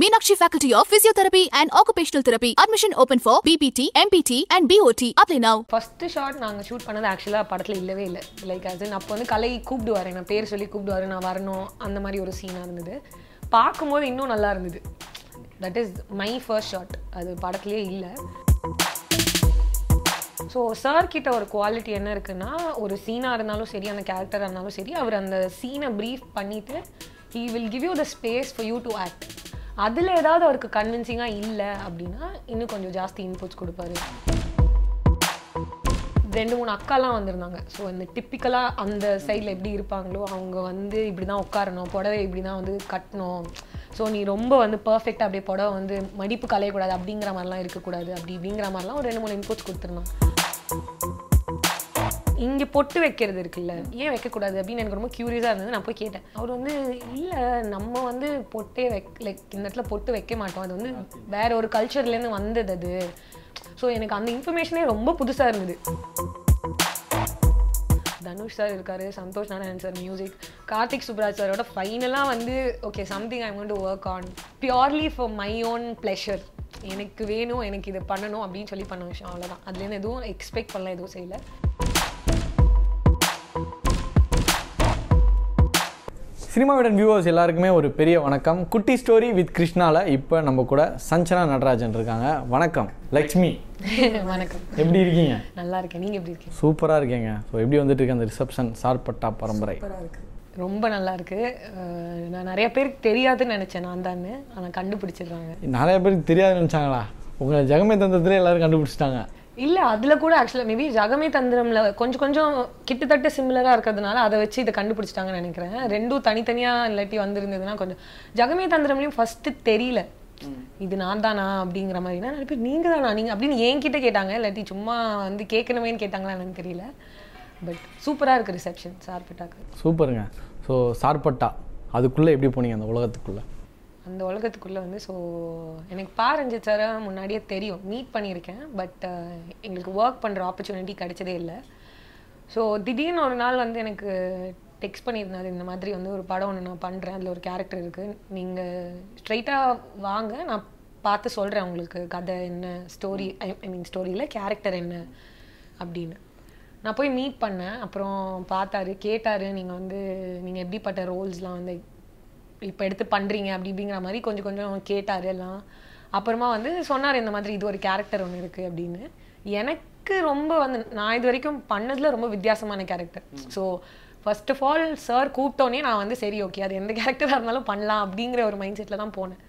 Meenakshi Faculty of Physiotherapy and Occupational Therapy. Admission open for BPT MPT and BOT Apply now. First shot நாங்க shoot பண்ணது actually படத்துல இல்லவே இல்லை like அது அப்போ வந்து கலை வரேன் நான் பேர் சொல்லி கூப்பிடுவாரு நான் வரணும் அந்த மாதிரி ஒரு சீனா இருந்தது பார்க்கும்போது இன்னும் நல்லா இருந்தது that is my first shot அது படத்துலேயே இல்லை ஸோ சார் கிட்ட ஒரு குவாலிட்டி என்ன இருக்குன்னா ஒரு சீனாக இருந்தாலும் சரி அந்த கேரக்டராக இருந்தாலும் சரி அவர் அந்த சீனை ப்ரீஃப் பண்ணிவிட்டு he will give you the space for you to act அதில் ஏதாவது அவருக்கு கன்வின்சிங்காக இல்லை அப்படின்னா இன்னும் கொஞ்சம் ஜாஸ்தி இன்புட்ஸ் கொடுப்பாரு ரெண்டு மூணு அக்காலாம் வந்திருந்தாங்க ஸோ இந்த டிப்பிக்கலாக அந்த சைடில் எப்படி இருப்பாங்களோ அவங்க வந்து இப்படி தான் உட்காரணும் புடவை இப்படி தான் வந்து கட்டணும் ஸோ நீ ரொம்ப வந்து பர்ஃபெக்டாக அப்படியே புடவை வந்து மடிப்பு கலையக்கூடாது அப்படிங்கிற மாதிரிலாம் இருக்கக்கூடாது அப்படி இப்படிங்கிற மாதிரிலாம் ஒரு ரெண்டு மூணு இன்புட்ஸ் கொடுத்துருந்தான் இங்கே பொட்டு வைக்கிறது இருக்குல்ல ஏன் வைக்கக்கூடாது அப்படின்னு எனக்கு ரொம்ப க்யூரியஸாக இருந்தது நான் போய் கேட்டேன் அவர் வந்து இல்லை நம்ம வந்து பொட்டே வைக் லைக் இந்த இடத்துல பொட்டு வைக்க மாட்டோம் அது வந்து வேற ஒரு கல்ச்சர்லேருந்து வந்தது அது ஸோ எனக்கு அந்த இன்ஃபர்மேஷனே ரொம்ப புதுசாக இருந்தது தனுஷ் சார் இருக்கார் சந்தோஷ் நாராயணன் சார் மியூசிக் கார்த்திக் சுப்ராஜ் சாரோட ஃபைனலாக வந்து okay something I want to work on purely for my own pleasure எனக்கு வேணும் எனக்கு இதை பண்ணணும் அப்படின்னு சொல்லி பண்ண விஷயம் அவ்வளோதான் அதுலேருந்து எதுவும் எக்ஸ்பெக்ட் பண்ணலாம் எதுவும் செய்யலை சினிமாவிடன் வியூவர்ஸ் எல்லாருக்குமே ஒரு பெரிய வணக்கம் குட்டி ஸ்டோரி வித் கிருஷ்ணாவில் இப்போ நம்ம கூட சஞ்சனா நடராஜன் இருக்காங்க வணக்கம் லக்ஷ்மி வணக்கம் எப்படி இருக்கீங்க நல்லா இருக்கேன் நீங்கள் எப்படி இருக்கீங்க சூப்பராக இருக்கீங்க ஸோ எப்படி வந்துட்டு இருக்கு அந்த ரிசப்ஷன் சார்பட்டா பரம்பரை ரொம்ப நல்லா இருக்கு நான் நிறைய பேருக்கு தெரியாதுன்னு நினச்சேன் நான் தான் ஆனால் கண்டுபிடிச்சிடுறாங்க நிறைய பேருக்கு தெரியாதுன்னு நினைச்சாங்களா உங்களை ஜெகமே தந்தத்துல எல்லாரும் கண்டுபிடிச்சிட்டாங்க இல்லை அதில் கூட ஆக்சுவலாக மேபி ஜகமே தந்திரமில் கொஞ்சம் கொஞ்சம் கிட்டத்தட்ட சிமிலராக இருக்கிறதுனால அதை வச்சு இதை கண்டுபிடிச்சிட்டாங்கன்னு நினைக்கிறேன் ரெண்டும் தனித்தனியாக இல்லாட்டி வந்திருந்ததுன்னா கொஞ்சம் ஜகமே தந்திரம்லயும் ஃபஸ்ட்டு தெரியல இது நான் தானா அப்படிங்கிற மாதிரி நிறைய பேர் நீங்கள் தானா நீங்கள் அப்படின்னு என்கிட்ட கேட்டாங்க இல்லாட்டி சும்மா வந்து கேட்கணுமேன்னு கேட்டாங்களா எனக்கு தெரியல பட் சூப்பராக இருக்குது ரிசப்ஷன் சார்பட்டாக்கு சூப்பருங்க ஸோ சார்பட்டா அதுக்குள்ளே எப்படி போனீங்க அந்த உலகத்துக்குள்ளே அந்த உலகத்துக்குள்ளே வந்து ஸோ எனக்கு பா சார முன்னாடியே தெரியும் மீட் பண்ணியிருக்கேன் பட் எங்களுக்கு ஒர்க் பண்ணுற ஆப்பர்ச்சுனிட்டி கிடைச்சதே இல்லை ஸோ திடீர்னு ஒரு நாள் வந்து எனக்கு டெக்ஸ்ட் பண்ணியிருந்தாரு இந்த மாதிரி வந்து ஒரு படம் ஒன்று நான் பண்ணுறேன் அதில் ஒரு கேரக்டர் இருக்குது நீங்கள் ஸ்ட்ரைட்டாக வாங்க நான் பார்த்து சொல்கிறேன் உங்களுக்கு கதை என்ன ஸ்டோரி ஐ மீன் ஸ்டோரியில் கேரக்டர் என்ன அப்படின்னு நான் போய் மீட் பண்ணேன் அப்புறம் பார்த்தாரு கேட்டார் நீங்கள் வந்து நீங்கள் எப்படிப்பட்ட ரோல்ஸ்லாம் வந்து இப்போ எடுத்து பண்ணுறீங்க அப்படி அப்படிங்கிற மாதிரி கொஞ்சம் கொஞ்சம் கேட்டார் எல்லாம் அப்புறமா வந்து சொன்னார் இந்த மாதிரி இது ஒரு கேரக்டர் ஒன்று இருக்குது அப்படின்னு எனக்கு ரொம்ப வந்து நான் இது வரைக்கும் பண்ணதில் ரொம்ப வித்தியாசமான character so first of all sir கூப்பிட்டோன்னே நான் வந்து சரி ஓகே அது எந்த கேரக்டராக இருந்தாலும் பண்ணலாம் அப்படிங்கிற ஒரு மைண்ட் செட்டில் தான் போனேன்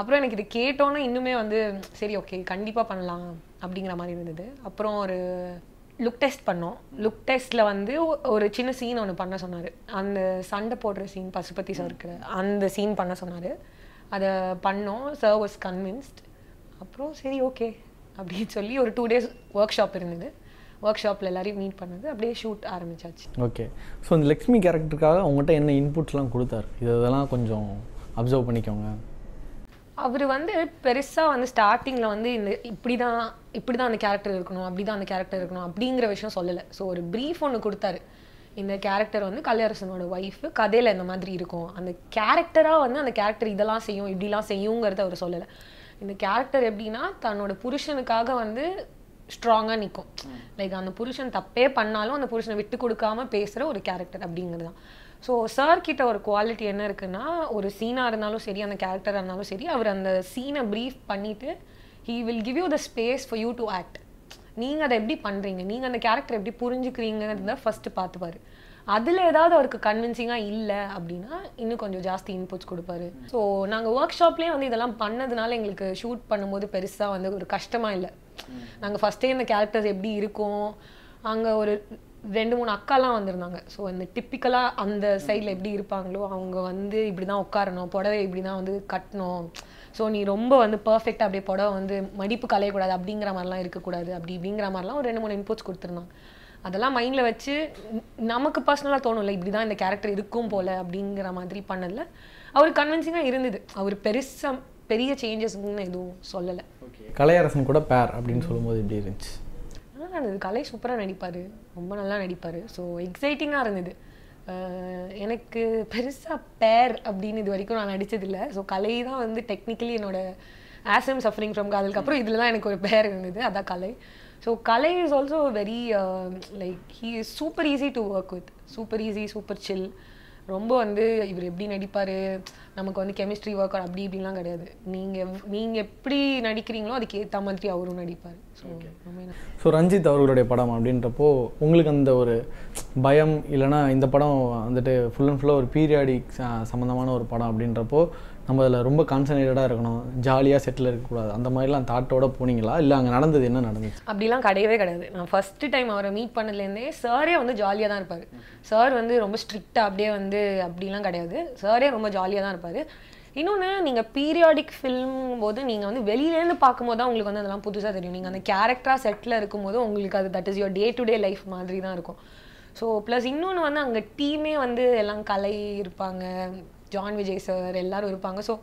அப்புறம் எனக்கு இது கேட்டோன்னே இன்னுமே வந்து சரி ஓகே கண்டிப்பாக பண்ணலாம் அப்படிங்கிற மாதிரி இருந்தது அப்புறம் ஒரு லுக் டெஸ்ட் பண்ணோம் லுக் டெஸ்ட்டில் வந்து ஒரு சின்ன சீன் ஒன்று பண்ண சொன்னார் அந்த சண்டை போடுற சீன் பசுபதி இருக்கிற அந்த சீன் பண்ண சொன்னார் அதை பண்ணோம் சார் வாஸ் கன்வின்ஸ்ட் அப்புறம் சரி ஓகே அப்படின்னு சொல்லி ஒரு டூ டேஸ் ஒர்க் ஷாப் இருந்தது ஒர்க் ஷாப்பில் எல்லாரையும் மீட் பண்ணது அப்படியே ஷூட் ஆரம்பிச்சாச்சு ஓகே ஸோ இந்த லக்ஷ்மி கேரக்டருக்காக அவங்ககிட்ட என்ன இன்புட்ஸ்லாம் கொடுத்தாரு இதெல்லாம் கொஞ்சம் அப்சர்வ் பண்ணிக்கோங்க அவர் வந்து பெருசாக வந்து ஸ்டார்டிங்கில் வந்து இந்த இப்படி தான் இப்படி தான் அந்த கேரக்டர் இருக்கணும் அப்படி தான் அந்த கேரக்டர் இருக்கணும் அப்படிங்கிற விஷயம் சொல்லலை ஸோ ஒரு ப்ரீஃப் ஒன்று கொடுத்தாரு இந்த கேரக்டர் வந்து கலையரசனோட ஒய்ஃப் கதையில் இந்த மாதிரி இருக்கும் அந்த கேரக்டராக வந்து அந்த கேரக்டர் இதெல்லாம் செய்யும் இப்படிலாம் செய்யுங்கிறத அவர் சொல்லலை இந்த கேரக்டர் எப்படின்னா தன்னோட புருஷனுக்காக வந்து ஸ்ட்ராங்காக நிற்கும் லைக் அந்த புருஷன் தப்பே பண்ணாலும் அந்த புருஷனை விட்டு கொடுக்காமல் பேசுகிற ஒரு கேரக்டர் அப்படிங்கிறது தான் ஸோ சார் கிட்ட ஒரு குவாலிட்டி என்ன இருக்குன்னா ஒரு சீனாக இருந்தாலும் சரி அந்த கேரக்டராக இருந்தாலும் சரி அவர் அந்த சீனை ப்ரீஃப் பண்ணிவிட்டு he will give you the space for you to act நீங்கள் அதை எப்படி பண்ணுறீங்க நீங்கள் அந்த கேரக்டர் எப்படி புரிஞ்சுக்கிறீங்கன்னு தான் ஃபஸ்ட்டு பார்த்துப்பாரு அதில் ஏதாவது அவருக்கு கன்வின்சிங்காக இல்லை அப்படின்னா இன்னும் கொஞ்சம் ஜாஸ்தி இன்புட்ஸ் கொடுப்பாரு ஸோ நாங்கள் ஒர்க் ஷாப்லேயே வந்து இதெல்லாம் பண்ணதுனால எங்களுக்கு ஷூட் பண்ணும்போது பெருசாக வந்து ஒரு கஷ்டமாக இல்லை நாங்கள் ஃபஸ்ட்டே இந்த கேரக்டர்ஸ் எப்படி இருக்கும் அங்கே ஒரு ரெண்டு மூணு அக்காலாம் வந்திருந்தாங்க ஸோ இந்த டிப்பிக்கலாக அந்த சைடில் எப்படி இருப்பாங்களோ அவங்க வந்து இப்படி தான் உட்காரணும் புடவை இப்படி தான் வந்து கட்டணும் ஸோ நீ ரொம்ப வந்து பர்ஃபெக்டாக அப்படியே புடவை வந்து மடிப்பு கலையக்கூடாது அப்படிங்கிற மாதிரிலாம் இருக்கக்கூடாது அப்படி இப்படிங்கிற மாதிரிலாம் ஒரு ரெண்டு மூணு இன்புட்ஸ் கொடுத்துருந்தாங்க அதெல்லாம் மைண்டில் வச்சு நமக்கு பர்சனலாக தோணும்ல இப்படி தான் இந்த கேரக்டர் இருக்கும் போல் அப்படிங்கிற மாதிரி பண்ணதில் அவர் கன்வின்சிங்காக இருந்தது அவர் பெருசாக பெரிய சேஞ்சஸ்ன்னு எதுவும் சொல்லலை கலையரசன் கூட பேர் அப்படின்னு சொல்லும்போது இப்படி இருந்துச்சு நல்லா நடந்தது கலை சூப்பராக நடிப்பார் ரொம்ப நல்லா நடிப்பார் ஸோ எக்ஸைட்டிங்காக இருந்தது எனக்கு பெருசாக பேர் அப்படின்னு இது வரைக்கும் நான் நடித்ததில்லை ஸோ கலை தான் வந்து டெக்னிக்கலி என்னோடய ஆசம் சஃபரிங் ஃப்ரம் காதலுக்கு அப்புறம் இதில் தான் எனக்கு ஒரு பேர் இருந்தது அதான் Kalai so Kalai is also very like he is super easy to work with super easy super chill ரொம்ப வந்து இவர் எப்படி நடிப்பார் நமக்கு வந்து கெமிஸ்ட்ரி ஒர்க் அப்படி இப்படிலாம் கிடையாது நீங்கள் நீங்கள் எப்படி நடிக்கிறீங்களோ அதுக்கு ஏற்ற மாதிரி அவரும் நடிப்பார் ஸோ ரஞ்சித் அவர்களுடைய படம் அப்படின்றப்போ உங்களுக்கு அந்த ஒரு பயம் இல்லைனா இந்த படம் வந்துட்டு ஃபுல் அண்ட் ஃபுல்லாக ஒரு பீரியாடிக் சம்மந்தமான ஒரு படம் அப்படின்றப்போ நம்ம அதில் ரொம்ப கான்சன்ட்ரேட்டடாக இருக்கணும் ஜாலியாக செட்டில் இருக்கக்கூடாது அந்த மாதிரிலாம் தாட்டோட போனீங்களா இல்லை அங்கே நடந்தது என்ன நடந்துச்சு அப்படிலாம் கிடையவே கிடையாது நான் ஃபஸ்ட்டு டைம் அவரை மீட் பண்ணதுலேருந்தே சாரே வந்து ஜாலியாக தான் இருப்பார் சார் வந்து ரொம்ப ஸ்ட்ரிக்டாக அப்படியே வந்து அப்படிலாம் கிடையாது சாரே ரொம்ப ஜாலியாக தான் இருப்பார் இன்னொன்று நீங்கள் பீரியாடிக் ஃபில்ம் போது நீங்கள் வந்து வெளியிலேருந்து பார்க்கும்போது தான் உங்களுக்கு வந்து அதெல்லாம் புதுசாக தெரியும் நீங்கள் அந்த கேரக்டராக செட்டில் இருக்கும்போது உங்களுக்கு அது that is your day to day life மாதிரி தான் இருக்கும் ஸோ ப்ளஸ் இன்னொன்று வந்து அங்கே டீமே வந்து எல்லாம் கலை இருப்பாங்க ஜான் விஜய் சார் எல்லாரும் இருப்பாங்க ஸோ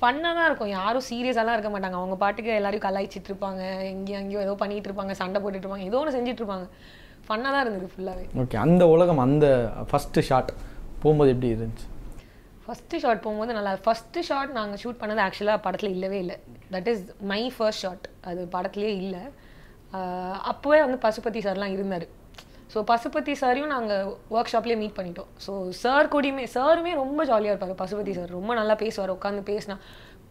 ஃபன்னாக தான் இருக்கும் யாரும் சீரியஸாலாம் இருக்க மாட்டாங்க அவங்க பாட்டுக்கு எல்லாரையும் கலாய்ச்சிட்டு இருப்பாங்க எங்கேயும் அங்கேயோ ஏதோ பண்ணிகிட்டு இருப்பாங்க சண்டை போட்டுட்டு இருப்பாங்க ஏதோ ஒன்று செஞ்சுட்டு ஃபன்னாக தான் இருந்தது ஃபுல்லாகவே ஓகே அந்த உலகம் அந்த ஃபஸ்ட்டு ஷாட் போகும்போது எப்படி இருந்துச்சு ஃபஸ்ட்டு ஷாட் போகும்போது நல்லா ஃபஸ்ட்டு ஷாட் நாங்கள் ஷூட் பண்ணது ஆக்சுவலாக படத்தில் இல்லவே இல்லை that is my first shot அது படத்துலேயே இல்லை அப்போவே வந்து பசுபதி சார்லாம் இருந்தார் ஸோ பசுபதி சாரையும் நாங்கள் ஒர்க் ஷாப்லேயே மீட் பண்ணிட்டோம் ஸோ சார் கூடயுமே சாருமே ரொம்ப ஜாலியாக இருப்பார் பசுபதி சார் ரொம்ப நல்லா பேசுவார் உட்காந்து பேசினா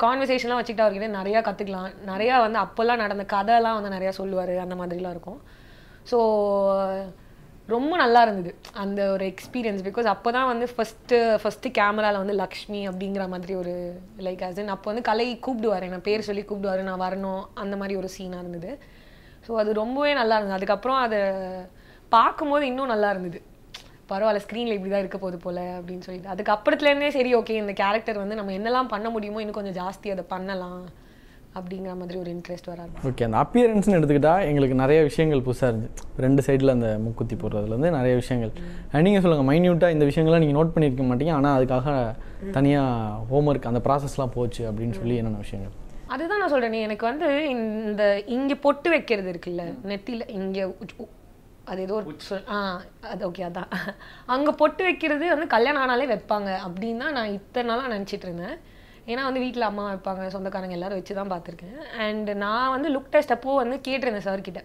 கான்வர்சேஷன்லாம் வச்சுக்கிட்டு அவர்கிட்ட நிறையா கற்றுக்கலாம் நிறையா வந்து அப்போல்லாம் நடந்த கதைலாம் வந்து நிறையா சொல்லுவார் அந்த மாதிரிலாம் இருக்கும் ஸோ ரொம்ப நல்லா இருந்தது அந்த ஒரு எக்ஸ்பீரியன்ஸ் பிகாஸ் அப்போ தான் வந்து ஃபஸ்ட்டு ஃபஸ்ட்டு கேமராவில் வந்து லக்ஷ்மி அப்படிங்கிற மாதிரி ஒரு லைக் ஆஸ் இன் அப்போ வந்து கலை கூப்பிடுவார் என்ன பேர் சொல்லி கூப்பிடுவார் நான் வரணும் அந்த மாதிரி ஒரு சீனாக இருந்தது ஸோ அது ரொம்பவே நல்லா இருந்தது அதுக்கப்புறம் அதை பார்க்கும்போது இன்னும் நல்லா இருந்தது பரவாயில்ல ஸ்க்ரீனில் இப்படி தான் இருக்க போது போல் அப்படின்னு சொல்லிட்டு அதுக்கு அப்புறத்துலேருந்தே சரி ஓகே இந்த கேரக்டர் வந்து நம்ம என்னெல்லாம் பண்ண முடியுமோ இன்னும் கொஞ்சம் ஜாஸ்தி அதை பண்ணலாம் அப்படிங்கிற மாதிரி ஒரு இன்ட்ரெஸ்ட் வராது ஓகே அந்த அப்பியரன்ஸ்னு எடுத்துக்கிட்டால் எங்களுக்கு நிறைய விஷயங்கள் புதுசாக இருந்துச்சு ரெண்டு சைடில் அந்த முக்குத்தி போடுறதுலேருந்து நிறைய விஷயங்கள் நீங்கள் சொல்லுங்கள் மைன்யூட்டாக இந்த விஷயங்கள்லாம் நீங்கள் நோட் பண்ணியிருக்க மாட்டீங்க ஆனால் அதுக்காக தனியாக ஹோம் ஒர்க் அந்த ப்ராசஸ்லாம் போச்சு அப்படின்னு சொல்லி என்னென்ன விஷயங்கள் அதுதான் நான் சொல்கிறேன் எனக்கு வந்து இந்த இங்கே பொட்டு வைக்கிறது இருக்குல்ல நெத்தியில் இங்கே அது ஏதோ ஒரு சொல் ஆ அது ஓகே அதான் அங்கே பொட்டு வைக்கிறது வந்து கல்யாணம் ஆனாலே வைப்பாங்க அப்படின்னு தான் நான் இத்தனை நாளாக நினச்சிட்டு இருந்தேன் ஏன்னா வந்து வீட்டில் அம்மா வைப்பாங்க சொந்தக்காரங்க எல்லோரும் வச்சு தான் பார்த்துருக்கேன் அண்ட் நான் வந்து லுக் டெஸ்ட் அப்போ வந்து கேட்டிருந்தேன் சார்கிட்ட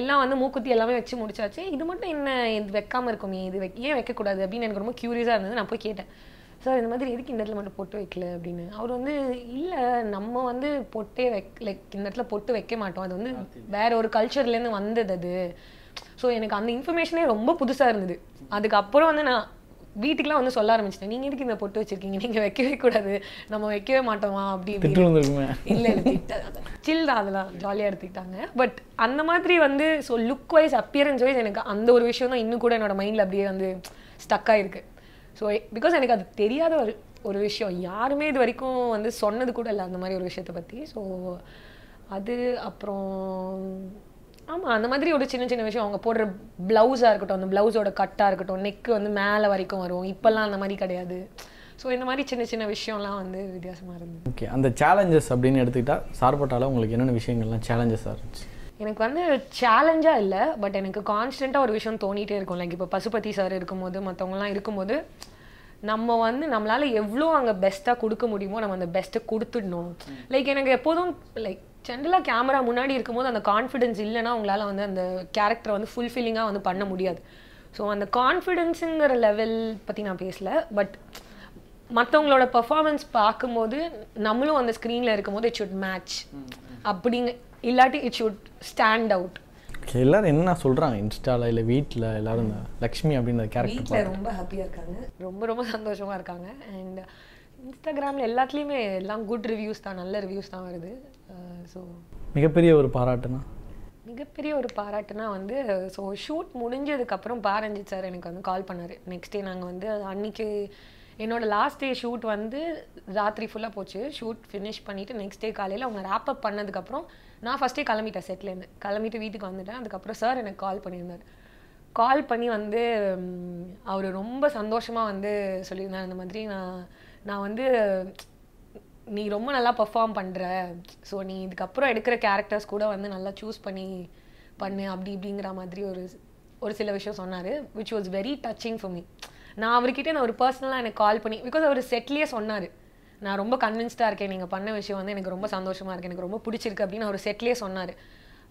எல்லாம் வந்து மூக்குத்தி எல்லாமே வச்சு முடிச்சாச்சு இது மட்டும் என்ன இது வைக்காமல் இருக்குமே இது வைக்க ஏன் வைக்கக்கூடாது அப்படின்னு எனக்கு ரொம்ப க்யூரியஸாக இருந்தது நான் போய் கேட்டேன் சார் இந்த மாதிரி எதுக்கு இந்த இடத்துல மட்டும் பொட்டு வைக்கல அப்படின்னு அவர் வந்து இல்லை நம்ம வந்து பொட்டே வைக் லைக் இந்த இடத்துல பொட்டு வைக்க மாட்டோம் அது வந்து வேற ஒரு கல்ச்சர்லேருந்து வந்தது அது ஸோ எனக்கு அந்த இன்ஃபர்மேஷனே ரொம்ப புதுசாக இருந்தது அதுக்கப்புறம் வந்து நான் வீட்டுக்குலாம் வந்து சொல்ல ஆரம்பிச்சிட்டேன் நீங்கள் எதுக்கு இந்த பொட்டு வச்சிருக்கீங்க நீங்கள் வைக்கவே கூடாது நம்ம வைக்கவே மாட்டோமா அப்படி இல்லை சில் தான் அதெல்லாம் ஜாலியாக எடுத்துக்கிட்டாங்க பட் அந்த மாதிரி வந்து so look wise appearance wise எனக்கு அந்த ஒரு விஷயம் தான் இன்னும் கூட என்னோட மைண்டில் அப்படியே வந்து ஸ்டக் ஆகிருக்கு ஸோ பிகாஸ் எனக்கு அது தெரியாத ஒரு ஒரு விஷயம் யாருமே இது வரைக்கும் வந்து சொன்னது கூட இல்லை அந்த மாதிரி ஒரு விஷயத்தை பற்றி ஸோ அது அப்புறம் ஆமாம் அந்த மாதிரி ஒரு சின்ன சின்ன விஷயம் அவங்க போடுற ப்ளவுஸாக இருக்கட்டும் அந்த ப்ளவுஸோட கட்டாக இருக்கட்டும் நெக்கு வந்து மேலே வரைக்கும் வரும் இப்போல்லாம் அந்த மாதிரி கிடையாது ஸோ இந்த மாதிரி சின்ன சின்ன விஷயம்லாம் வந்து வித்தியாசமாக இருந்தது ஓகே அந்த சேலஞ்சஸ் அப்படின்னு எடுத்துக்கிட்டால் சார்பட்டால உங்களுக்கு என்னென்ன விஷயங்கள்லாம் சேலஞ்சஸாக இருந்துச்சு எனக்கு வந்து சேலஞ்சாக இல்லை பட் எனக்கு கான்ஸ்டண்ட்டாக ஒரு விஷயம் தோணிகிட்டே இருக்கும் லைக் இப்போ பசுபதி சார் இருக்கும்போது மற்றவங்களாம் இருக்கும்போது நம்ம வந்து நம்மளால் எவ்வளோ அங்கே பெஸ்ட்டாக கொடுக்க முடியுமோ நம்ம அந்த பெஸ்ட்டை கொடுத்துடணும் லைக் எனக்கு எப்போதும் லைக் ஜென்ரலாக கேமரா முன்னாடி இருக்கும்போது அந்த கான்ஃபிடென்ஸ் இல்லைனா உங்களால் வந்து அந்த கேரக்டரை வந்து ஃபுல்ஃபில்லிங்காக வந்து பண்ண முடியாது ஸோ அந்த கான்ஃபிடென்ஸுங்கிற லெவல் பற்றி நான் பேசலை பட் மற்றவங்களோட பர்ஃபார்மன்ஸ் பார்க்கும்போது நம்மளும் அந்த ஸ்க்ரீனில் இருக்கும்போது இட் ஷுட் மேட்ச் அப்படிங்க இல்லாட்டி இட் ஷுட் ஸ்டாண்ட் அவுட் எல்லாரும் என்ன சொல்கிறாங்க இன்ஸ்டாவில் இல்லை வீட்டில் எல்லாரும் இந்த லக்ஷ்மி அப்படின்ற கேரக்டர் வீட்டில் ரொம்ப ஹாப்பியாக இருக்காங்க ரொம்ப ரொம்ப சந்தோஷமாக இருக்காங்க அண்ட் இன்ஸ்டாகிராமில் எல்லாத்துலேயுமே எல்லாம் குட் ரிவ்யூஸ் தான் நல்ல ரிவ்யூஸ் தான் வருது ஸோ மிகப்பெரிய ஒரு பாராட்டுனா மிகப்பெரிய ஒரு பாராட்டுனா வந்து ஸோ ஷூட் முடிஞ்சதுக்கப்புறம் பாரஞ்சித் சார் எனக்கு வந்து கால் பண்ணார் நெக்ஸ்ட் டே நாங்கள் வந்து அன்னைக்கு என்னோட லாஸ்ட் டே ஷூட் வந்து ராத்திரி ஃபுல்லாக போச்சு ஷூட் ஃபினிஷ் பண்ணிவிட்டு நெக்ஸ்ட் டே காலையில் அவங்க ரேப் அப் பண்ணதுக்கப்புறம் நான் ஃபஸ்ட்டே கிளம்பிட்டேன் செட்லேருந்து கிளம்பிட்டு வீட்டுக்கு வந்துட்டேன் அதுக்கப்புறம் சார் எனக்கு கால் பண்ணியிருந்தார் கால் பண்ணி வந்து அவர் ரொம்ப சந்தோஷமாக வந்து சொல்லியிருந்தார் இந்த மாதிரி நான் நான் வந்து நீ ரொம்ப நல்லா பர்ஃபார்ம் பண்ணுற ஸோ நீ இதுக்கப்புறம் எடுக்கிற கேரக்டர்ஸ் கூட வந்து நல்லா சூஸ் பண்ணி பண்ணு அப்படி இப்படிங்கிற மாதிரி ஒரு ஒரு சில விஷயம் சொன்னார் which was very touching for me நான் அவர்கிட்ட நான் ஒரு பர்சனலாக எனக்கு கால் பண்ணி பிகாஸ் அவர் செட்லேயே சொன்னார் நான் ரொம்ப கன்வின்ஸ்டாக இருக்கேன் நீங்கள் பண்ண விஷயம் வந்து எனக்கு ரொம்ப சந்தோஷமாக இருக்குது எனக்கு ரொம்ப பிடிச்சிருக்கு அப்படின்னு அவர் செட்லேயே சொன்னார்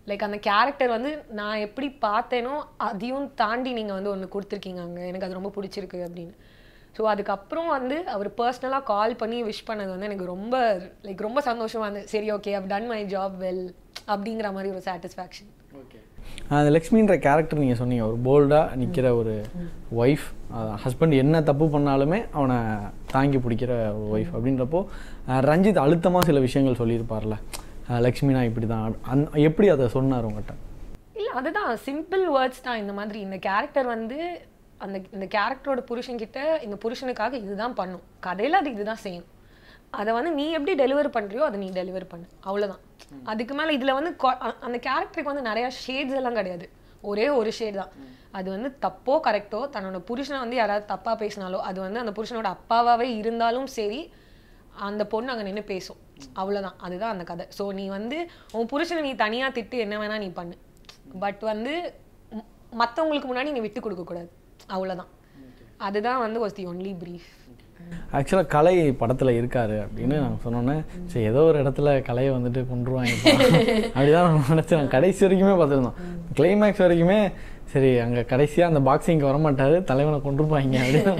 லைக் அந்த கேரக்டர் வந்து நான் எப்படி பார்த்தேனோ அதையும் தாண்டி நீங்கள் வந்து ஒன்று கொடுத்துருக்கீங்க அங்கே எனக்கு அது ரொம்ப பிடிச்சிருக்கு அப்படின்னு ஸோ அதுக்கப்புறம் வந்து அவர் பர்சனலாக கால் பண்ணி விஷ் பண்ணது வந்து எனக்கு ரொம்ப லைக் ரொம்ப சந்தோஷமாக இருந்தது சரி okay I've done my job well அப்படிங்கிற மாதிரி ஒரு சாட்டிஸ்ஃபேக்ஷன் ஓகே அந்த லக்ஷ்மின்ற கேரக்டர் நீங்கள் சொன்னீங்க ஒரு போல்டாக நிற்கிற ஒரு ஒய்ஃப் ஹஸ்பண்ட் என்ன தப்பு பண்ணாலுமே அவனை தாங்கி பிடிக்கிற ஒரு ஒய்ஃப் அப்படின்றப்போ ரஞ்சித் அழுத்தமாக சில விஷயங்கள் சொல்லியிருப்பார்ல லக்ஷ்மி நான் இப்படி தான் அந் எப்படி அதை சொன்னார் உங்கள்கிட்ட இல்லை அதுதான் சிம்பிள் வேர்ட்ஸ் தான் இந்த மாதிரி இந்த கேரக்டர் வந்து அந்த இந்த கேரக்டரோட புருஷன்கிட்ட இந்த புருஷனுக்காக இதுதான் பண்ணும் கதையில் அது இதுதான் செய்யும் அதை வந்து நீ எப்படி டெலிவர் பண்ணுறியோ அதை நீ டெலிவர் பண்ணு அவ்வளோதான் அதுக்கு மேலே இதில் வந்து அந்த கேரக்டருக்கு வந்து நிறையா ஷேட்ஸ் எல்லாம் கிடையாது ஒரே ஒரு ஷேட் தான் அது வந்து தப்போ கரெக்டோ தன்னோட புருஷனை வந்து யாராவது தப்பாக பேசினாலோ அது வந்து அந்த புருஷனோட அப்பாவாகவே இருந்தாலும் சரி அந்த பொண்ணு அங்கே நின்று பேசும் அவ்வளோதான் அதுதான் அந்த கதை ஸோ நீ வந்து உன் புருஷனை நீ தனியாக திட்டு என்ன வேணால் நீ பண்ணு பட் வந்து மற்றவங்களுக்கு முன்னாடி நீ விட்டு கொடுக்கக்கூடாது அவ்வளோதான் அதுதான் வந்து வாஸ் தி ஒன்லி ப்ரீஃப் ஆக்சுவலாக கலை படத்தில் இருக்காரு அப்படின்னு நாங்கள் சொன்னோன்னே சரி ஏதோ ஒரு இடத்துல கலையை வந்துட்டு கொண்டுருவாங்க அப்படிதான் நான் நினச்சேன் கடைசி வரைக்குமே பார்த்துருந்தோம் கிளைமேக்ஸ் வரைக்குமே சரி அங்கே கடைசியாக அந்த பாக்ஸிங்க்கு வரமாட்டார் தலைவனை கொண்டுருப்பாங்க அப்படின்னு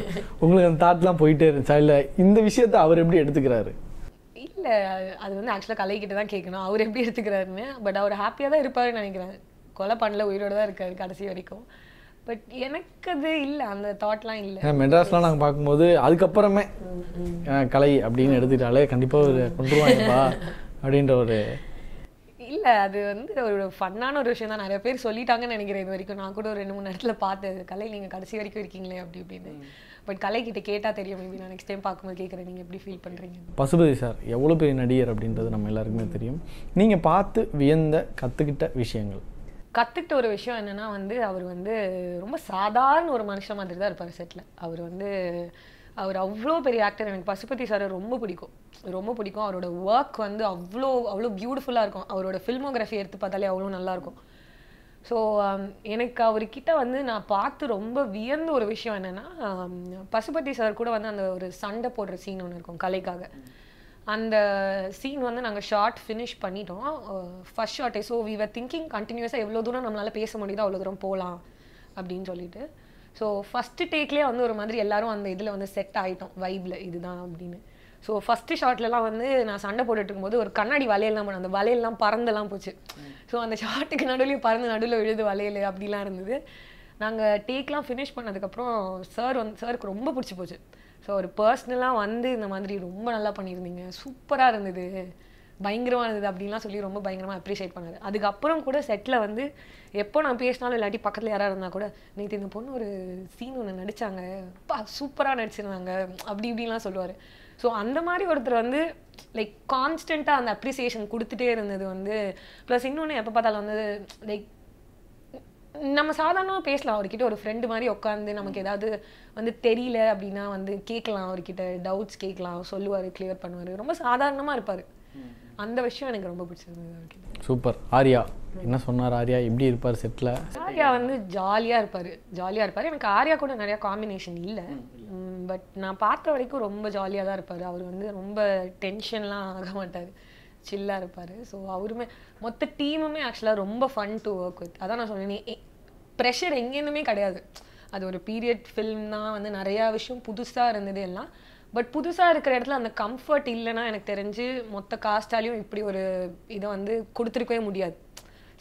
உங்களுக்கு அந்த தாட்லாம் போயிட்டே இருந்துச்சா இல்லை இந்த விஷயத்த அவர் எப்படி எடுத்துக்கிறாரு இல்லை அது வந்து ஆக்சுவலாக கலைக்கிட்ட தான் கேட்கணும் அவர் எப்படி எடுத்துக்கிறாருன்னு பட் அவர் ஹாப்பியாக தான் இருப்பாருன்னு நினைக்கிறேன் கொலை பண்ணல உயிரோடு தான் இருக்காரு கடைசி வரைக்கும் பட் எனக்கு அது இல்லை அந்த தாட்லாம் இல்லை மெட்ராஸ்லாம் நாங்கள் பார்க்கும்போது அதுக்கப்புறமே கலை அப்படின்னு எடுத்துட்டாலே கண்டிப்பாக ஒரு கொண்டுருவாங்கப்பா அப்படின்ற ஒரு இல்லை அது வந்து ஒரு ஃபன்னான ஒரு விஷயம் தான் நிறைய பேர் சொல்லிட்டாங்கன்னு நினைக்கிறேன் இது வரைக்கும் நான் கூட ஒரு ரெண்டு மூணு இடத்துல பார்த்தேன் கலை நீங்கள் கடைசி வரைக்கும் இருக்கீங்களே அப்படி இப்படின்னு பட் கலை கிட்ட கேட்டால் தெரியும் மேபி நான் நெக்ஸ்ட் டைம் பார்க்கும்போது கேட்குறேன் நீங்கள் எப்படி ஃபீல் பண்ணுறீங்க பசுபதி சார் எவ்வளோ பெரிய நடிகர் அப்படின்றது நம்ம எல்லாருக்குமே தெரியும் நீங்கள் பார்த்து வியந்த கற்றுக்கிட்ட விஷயங்கள் கற்றுக்கிட்ட ஒரு விஷயம் என்னென்னா வந்து அவர் வந்து ரொம்ப சாதாரண ஒரு மனுஷன் மாதிரி தான் இருப்பார் செட்டில் அவர் வந்து அவர் அவ்வளோ பெரிய ஆக்டர் எனக்கு பசுபதி சார் ரொம்ப பிடிக்கும் ரொம்ப பிடிக்கும் அவரோட ஒர்க் வந்து அவ்வளோ அவ்வளோ பியூட்டிஃபுல்லாக இருக்கும் அவரோட ஃபில்மோகிராஃபி எடுத்து பார்த்தாலே அவ்வளோ நல்லாயிருக்கும் ஸோ um, எனக்கு அவர்கிட்ட வந்து நான் பார்த்து ரொம்ப வியந்த ஒரு விஷயம் என்னென்னா um, பசுபதி சார் கூட வந்து அந்த ஒரு சண்டை போடுற சீன் ஒன்று இருக்கும் கலைக்காக அந்த சீன் வந்து நாங்கள் ஷார்ட் ஃபினிஷ் பண்ணிட்டோம் ஃபஸ்ட் ஷார்ட்டே ஸோ வி வர் திங்கிங் கண்டினியூஸாக எவ்வளோ தூரம் நம்மளால் பேச முடியுதோ அவ்வளோ தூரம் போகலாம் அப்படின்னு சொல்லிட்டு ஸோ ஃபஸ்ட்டு டேக்லேயே வந்து ஒரு மாதிரி எல்லாரும் அந்த இதில் வந்து செட் ஆகிட்டோம் வைப்பில் இதுதான் அப்படின்னு ஸோ ஃபஸ்ட்டு ஷார்ட்லலாம் வந்து நான் சண்டை போட்டுட்டு இருக்கும்போது ஒரு கண்ணாடி வலையெல்லாம் பண்ண அந்த வலையெல்லாம் பறந்தெல்லாம் போச்சு ஸோ அந்த ஷார்ட்டுக்கு நடுவில் பறந்து நடுவில் விழுது வலையில் அப்படிலாம் இருந்தது நாங்கள் டேக்லாம் ஃபினிஷ் பண்ணதுக்கப்புறம் சார் வந்து சாருக்கு ரொம்ப பிடிச்சி போச்சு ஸோ ஒரு பர்சனலாக வந்து இந்த மாதிரி ரொம்ப நல்லா பண்ணியிருந்தீங்க சூப்பராக இருந்தது பயங்கரமாக இருந்தது அப்படின்லாம் சொல்லி ரொம்ப பயங்கரமாக அப்ரிஷியேட் பண்ணாரு அதுக்கப்புறம் கூட செட்டில் வந்து எப்போ நான் பேசினாலும் இல்லாட்டி பக்கத்தில் யாராக இருந்தால் கூட நேற்று இந்த பொண்ணு ஒரு சீன் ஒன்று நடித்தாங்க அப்பா சூப்பராக நடிச்சிருந்தாங்க அப்படி இப்படின்லாம் சொல்லுவார் ஸோ அந்த மாதிரி ஒருத்தர் வந்து லைக் கான்ஸ்டண்ட்டாக அந்த அப்ரிசியேஷன் கொடுத்துட்டே இருந்தது வந்து ப்ளஸ் இன்னொன்று எப்போ பார்த்தாலும் வந்து லைக் நம்ம சாதாரணமாக பேசலாம் அவர்கிட்ட ஒரு ஃப்ரெண்டு மாதிரி உட்காந்து நமக்கு ஏதாவது வந்து தெரியல அப்படின்னா வந்து கேட்கலாம் அவர்கிட்ட டவுட்ஸ் கேட்கலாம் சொல்லுவார் கிளியர் பண்ணுவார் ரொம்ப சாதாரணமாக இருப்பார் அந்த விஷயம் எனக்கு ரொம்ப பிடிச்சிருந்தது அவர்கிட்ட சூப்பர் ஆர்யா என்ன சொன்னார் ஆர்யா எப்படி இருப்பார் செட்டில் ஆர்யா வந்து ஜாலியாக இருப்பார் ஜாலியாக இருப்பார் எனக்கு ஆர்யா கூட நிறையா காம்பினேஷன் இல்லை பட் நான் பார்த்த வரைக்கும் ரொம்ப ஜாலியாக தான் இருப்பார் அவர் வந்து ரொம்ப டென்ஷன்லாம் ஆக மாட்டார் சில்லாக இருப்பார் ஸோ அவருமே மொத்த டீமுமே ஆக்சுவலாக ரொம்ப ஃபன் டு ஒர்க் வித் அதான் நான் சொன்னேன் ப்ரெஷர் எங்கேயுமே கிடையாது அது ஒரு பீரியட் ஃபில்ம்னா வந்து நிறையா விஷயம் புதுசாக இருந்தது எல்லாம் பட் புதுசாக இருக்கிற இடத்துல அந்த கம்ஃபர்ட் இல்லைன்னா எனக்கு தெரிஞ்சு மொத்த காஸ்டாலையும் இப்படி ஒரு இதை வந்து கொடுத்துருக்கவே முடியாது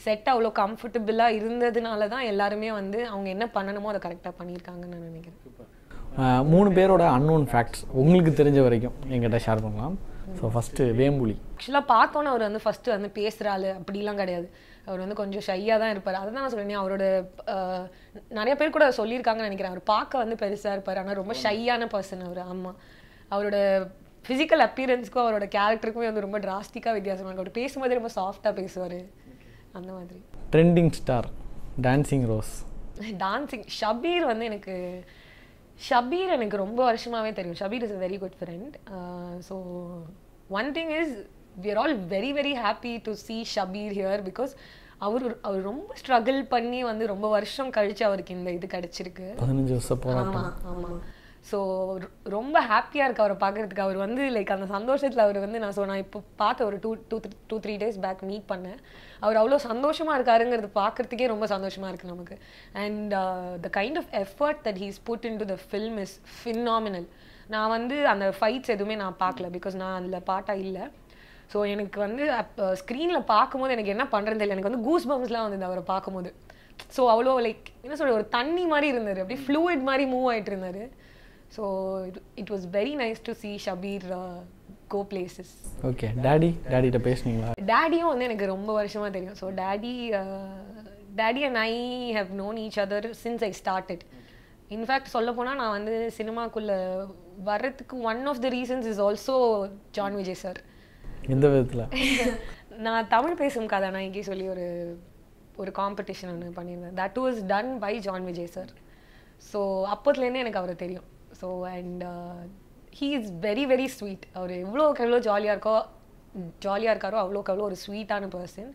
செட் அவ்வளோ கம்ஃபர்டபுளாக இருந்ததுனால தான் எல்லாருமே வந்து அவங்க என்ன பண்ணணுமோ அதை கரெக்டாக பண்ணியிருக்காங்கன்னு நான் நினைக்கிறேன் மூணு பேரோட அன்னோன் ஃபேக்ட்ஸ் உங்களுக்கு தெரிஞ்ச வரைக்கும் எங்கிட்ட ஷேர் பண்ணலாம் ஸோ ஃபஸ்ட்டு வேம்புலி ஆக்சுவலாக பார்த்தோன்னே அவர் வந்து ஃபஸ்ட்டு வந்து பேசுகிறாள் அப்படிலாம் கிடையாது அவர் வந்து கொஞ்சம் ஷையாக தான் இருப்பார் அதை தான் நான் சொல்லினேன் அவரோட நிறைய பேர் கூட சொல்லியிருக்காங்கன்னு நினைக்கிறேன் அவர் பார்க்க வந்து பெருசாக இருப்பார் ஆனால் ரொம்ப ஷையான பர்சன் அவர் ஆமாம் அவரோட ஃபிசிக்கல் அப்பியரன்ஸ்க்கும் அவரோட கேரக்டருக்கும் வந்து ரொம்ப டிராஸ்டிக்காக வித்தியாசமாக இருக்கும் அவர் பேசும்போது ரொம்ப சாஃப்டாக பேசுவார் அந்த மாதிரி trending star dancing rose dancing Shabeer வந்து எனக்கு ஷபீர் எனக்கு ரொம்ப வருஷமாகவே தெரியும் Shabeer is a very good friend so one thing is we are all very very happy to see Shabeer here because அவர் அவர் ரொம்ப ஸ்ட்ரகிள் பண்ணி வந்து ரொம்ப வருஷம் கழிச்சு அவருக்கு இந்த இது கிடைச்சிருக்கு பதினஞ்சு வருஷம் ஆமாம் ஸோ ரொம்ப ஹாப்பியாக இருக்கு அவரை பார்க்குறதுக்கு அவர் வந்து லைக் அந்த சந்தோஷத்தில் அவர் வந்து நான் ஸோ நான் இப்போ பார்த்து ஒரு two two three two three days back meet பண்ணேன் அவர் அவ்வளோ சந்தோஷமாக இருக்காருங்கிறது பார்க்குறதுக்கே ரொம்ப சந்தோஷமாக இருக்குது நமக்கு and the kind of effort that he's put in to the film is phenomenal நான் வந்து அந்த ஃபைட்ஸ் எதுவுமே நான் பார்க்கல பிகாஸ் நான் அதில் பாட்டாக இல்லை ஸோ எனக்கு வந்து அப்போ ஸ்க்ரீனில் பார்க்கும்போது எனக்கு என்ன பண்ணுறதில்லை எனக்கு வந்து கூஸ் பம்ஸ்லாம் வந்தது அவரை பார்க்கும்போது ஸோ அவ்வளோ லைக் என்ன சொல்ற ஒரு தண்ணி மாதிரி இருந்தார் அப்படியே ஃப்ளூயிட் மாதிரி மூவ் ஆகிட்டு இருந்தார் so it was very nice to see Shabeer go places okay daddy டேடிகிட்ட பேசுனீங்களா டேடியும் வந்து எனக்கு ரொம்ப வருஷமாக தெரியும் so daddy daddy and I have known each other since I it in fact சொல்ல போனால் நான் வந்து சினிமாக்குள்ளே வர்றதுக்கு one of the reasons is also John Vijay sir எந்த விதத்தில் நான் தமிழ் பேசும் நான் இங்கே சொல்லி ஒரு ஒரு காம்படிஷன் ஒன்று பண்ணியிருந்தேன் that was done by John Vijay sir so அப்போத்துலேருந்தே எனக்கு அவரை தெரியும் so and he is very very sweet அவர் எவ்வளோக்கு எவ்வளோ ஜாலியாக இருக்கோ ஜாலியாக இருக்காரோ அவ்வளோக்கு அவ்வளோ ஒரு ஸ்வீட்டான பர்சன்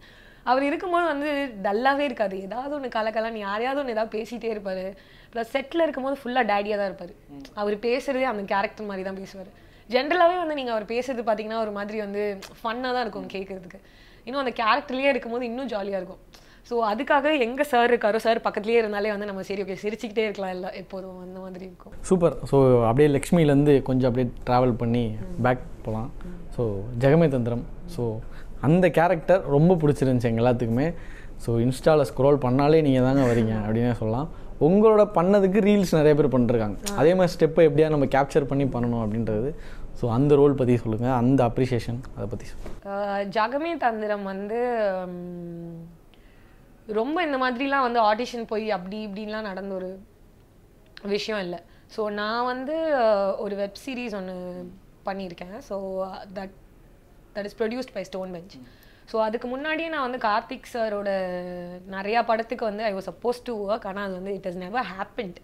அவர் இருக்கும்போது வந்து டல்லாகவே இருக்காது ஏதாவது ஒன்று கலக்கலாம் யாரையாவது ஒன்று ஏதாவது பேசிகிட்டே இருப்பார் ப்ளஸ் செட்டில் இருக்கும்போது ஃபுல்லாக டேடியாக தான் இருப்பார் அவர் பேசுகிறதே அந்த கேரக்டர் மாதிரி தான் பேசுவார் ஜென்ரலாகவே வந்து நீங்கள் அவர் பேசுறது பார்த்தீங்கன்னா ஒரு மாதிரி வந்து ஃபன்னாக தான் இருக்கும் கேட்குறதுக்கு இன்னும் அந்த கேரக்டர்லேயே இருக்கும்போது இன்னும் ஜாலியாக இருக்கும் ஸோ அதுக்காக எங்கே சார் இருக்காரோ சார் பக்கத்துலேயே இருந்தாலே வந்து நம்ம சரி ஓகே சிரிச்சுக்கிட்டே இருக்கலாம் இல்லை எப்போதும் அந்த மாதிரி இருக்கும் சூப்பர் ஸோ அப்படியே லக்ஷ்மியிலேருந்து கொஞ்சம் அப்படியே ட்ராவல் பண்ணி பேக் போகலாம் ஸோ ஜெகமே தந்திரம் ஸோ அந்த கேரக்டர் ரொம்ப பிடிச்சிருந்துச்சு எங்கள் எல்லாத்துக்குமே ஸோ இன்ஸ்டாவில் ஸ்க்ரோல் பண்ணாலே நீங்கள் தாங்க வரீங்க அப்படின்னே சொல்லலாம் உங்களோட பண்ணதுக்கு ரீல்ஸ் நிறைய பேர் பண்ணிருக்காங்க அதே மாதிரி ஸ்டெப்பை எப்படியா நம்ம கேப்சர் பண்ணி பண்ணணும் அப்படின்றது ஸோ அந்த ரோல் பற்றி சொல்லுங்கள் அந்த அப்ரிஷியேஷன் அதை பற்றி சொல்லுங்கள் ஜகமே தந்திரம் வந்து ரொம்ப இந்த மாதிரிலாம் வந்து ஆடிஷன் போய் அப்படி இப்படின்லாம் நடந்த ஒரு விஷயம் இல்லை ஸோ நான் வந்து ஒரு வெப் சீரிஸ் ஒன்று பண்ணியிருக்கேன் so that that is produced by Stone Bench so அதுக்கு முன்னாடியே நான் வந்து கார்த்திக் சாரோட நிறையா படத்துக்கு வந்து I was suppose to work ஆனால் அது வந்து இட் இஸ் நெவர் ஹேப்பன்ட்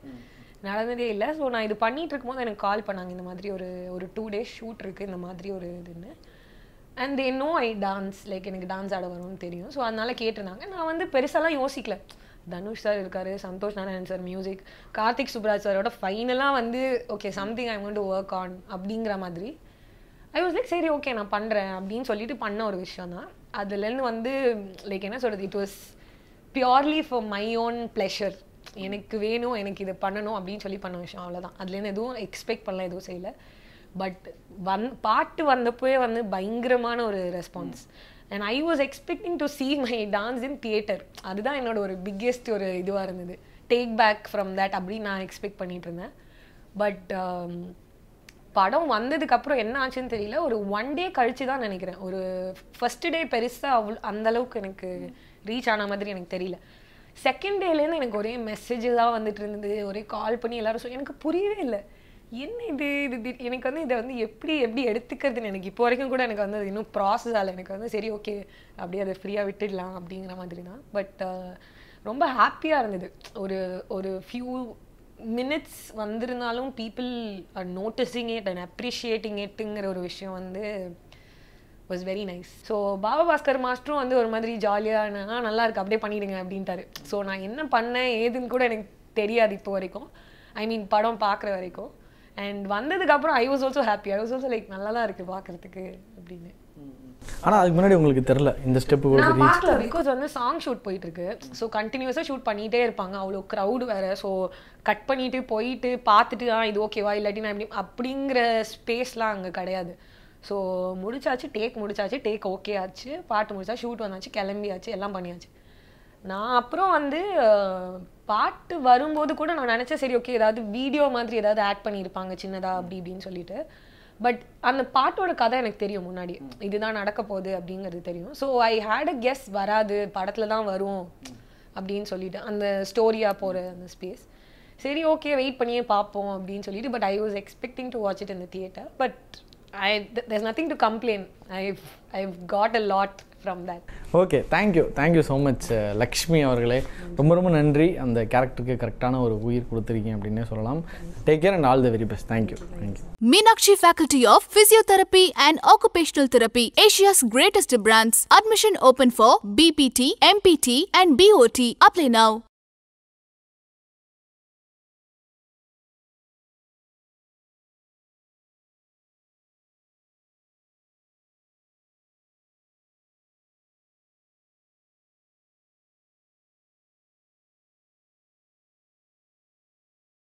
நடந்ததே இல்லை ஸோ நான் இது பண்ணிட்டு இருக்கும்போது எனக்கு கால் பண்ணாங்க இந்த மாதிரி ஒரு ஒரு டூ டேஸ் ஷூட் இருக்குது இந்த மாதிரி ஒரு இதுன்னு and they know I dance like எனக்கு டான்ஸ் ஆட வரும்னு தெரியும் ஸோ அதனால கேட்டிருந்தாங்க நான் வந்து பெருசாலாம் யோசிக்கல தனுஷ் சார் இருக்காரு சந்தோஷ் நாராயணன் சார் மியூசிக் கார்த்திக் சுப்ராஜ் சாரோட ஃபைனலாக வந்து okay something I want to work on அப்படிங்கிற மாதிரி ஐ வாஸ் லைக் சரி ஓகே நான் பண்ணுறேன் அப்படின்னு சொல்லிட்டு பண்ண ஒரு விஷயம் தான் அதுலேருந்து வந்து லைக் என்ன சொல்கிறது it was purely for my own pleasure எனக்கு வேணும் எனக்கு இது பண்ணணும் அப்படின்னு சொல்லி பண்ண விஷயம் அவ்வளோதான் அதுலேருந்து எதுவும் எக்ஸ்பெக்ட் பண்ணலாம் எதுவும் செய்யலை பட் வந் பாட்டு வந்தப்போயே வந்து பயங்கரமான ஒரு response and I was expecting to see my dance in theatre அதுதான் என்னோட ஒரு பிக்கெஸ்ட் ஒரு இதுவாக இருந்தது டேக் பேக் ஃப்ரம் தேட் அப்படின்னு நான் எக்ஸ்பெக்ட் பண்ணிகிட்டு இருந்தேன் பட் படம் வந்ததுக்கப்புறம் என்ன ஆச்சுன்னு தெரியல ஒரு ஒன் டே கழிச்சு தான் நினைக்கிறேன் ஒரு ஃபஸ்ட்டு டே பெருசாக அவ்வளோ அந்தளவுக்கு எனக்கு ரீச் ஆன மாதிரி எனக்கு தெரியல செகண்ட் டேலேருந்து எனக்கு ஒரே மெசேஜஸாக வந்துட்டு இருந்தது ஒரே கால் பண்ணி எல்லாரும் சொல்லி எனக்கு புரியவே இல்லை என்ன இது இது எனக்கு வந்து இதை வந்து எப்படி எப்படி எடுத்துக்கிறதுன்னு எனக்கு இப்போ வரைக்கும் கூட எனக்கு வந்து அது இன்னும் ப்ராசஸ் ஆகலை எனக்கு வந்து சரி ஓகே அப்படியே அதை ஃப்ரீயாக விட்டுடலாம் அப்படிங்கிற மாதிரி தான் பட் ரொம்ப ஹாப்பியாக இருந்தது ஒரு ஒரு ஃபியூ மினிட்ஸ் வந்திருந்தாலும் people are noticing it and appreciating இட்டுங்கிற ஒரு விஷயம் வந்து was very nice so Baba Bhaskar மாஸ்டரும் வந்து ஒரு மாதிரி ஜாலியாக நல்லா இருக்கு அப்படியே பண்ணிடுங்க அப்படின்ட்டாரு ஸோ நான் என்ன பண்ணேன் ஏதுன்னு கூட எனக்கு தெரியாது இப்போ வரைக்கும் ஐ மீன் படம் பார்க்குற வரைக்கும் அண்ட் வந்ததுக்கப்புறம் I was also happy I was also like நல்லா தான் இருக்குது பார்க்குறதுக்கு அப்படின்னு ஆனால் அதுக்கு முன்னாடி உங்களுக்கு தெரில இந்த ஸ்டெப் நான் பார்க்கல பிகாஸ் வந்து சாங் ஷூட் போயிட்டு இருக்கு ஸோ கண்டினியூஸாக ஷூட் பண்ணிகிட்டே இருப்பாங்க அவ்வளோ க்ரௌடு வேறு ஸோ கட் பண்ணிட்டு போயிட்டு பார்த்துட்டு ஆ இது ஓகேவா இல்லாட்டி நான் எப்படி அப்படிங்கிற ஸ்பேஸ்லாம் அங்கே கிடையாது ஸோ முடிச்சாச்சு டேக் முடிச்சாச்சு டேக் ஓகே ஆச்சு பாட்டு முடிச்சா ஷூட் வந்தாச்சு கிளம்பியாச்சு எல்லாம் பண்ணியாச்சு நான் அப்புறம் வந்து பாட்டு வரும்போது கூட நான் நினச்சேன் சரி ஓகே ஏதாவது வீடியோ மாதிரி ஏதாவது ஆட் பண்ணியிருப்பாங்க சின்னதாக அப்படி இப்படின்னு சொல்லிட்டு பட் அந்த பாட்டோட கதை எனக்கு தெரியும் முன்னாடி இதுதான் நடக்க போகுது அப்படிங்கிறது தெரியும் so I had a guess வராது படத்தில் தான் வரும் அப்படின்னு சொல்லிட்டு அந்த ஸ்டோரியாக போகிற அந்த ஸ்பேஸ் சரி ஓகே வெயிட் பண்ணியே பார்ப்போம் அப்படின்னு சொல்லிட்டு but I was expecting to watch it இந்த theatre but I th- there's nothing to complain. I've I've got a lot from that okay thank you thank you so much Lakshmi அவர்களே ரொம்ப ரொம்ப நன்றி அந்த கேரக்டருக்கு கரெக்டான ஒரு உயிர் கொடுத்துருக்கீங்க அப்படின்னே சொல்லலாம் take care and all the very best thank you thank you Meenakshi faculty of physiotherapy and occupational therapy Asia's greatest brands admission open for BPT MPT and BOT apply now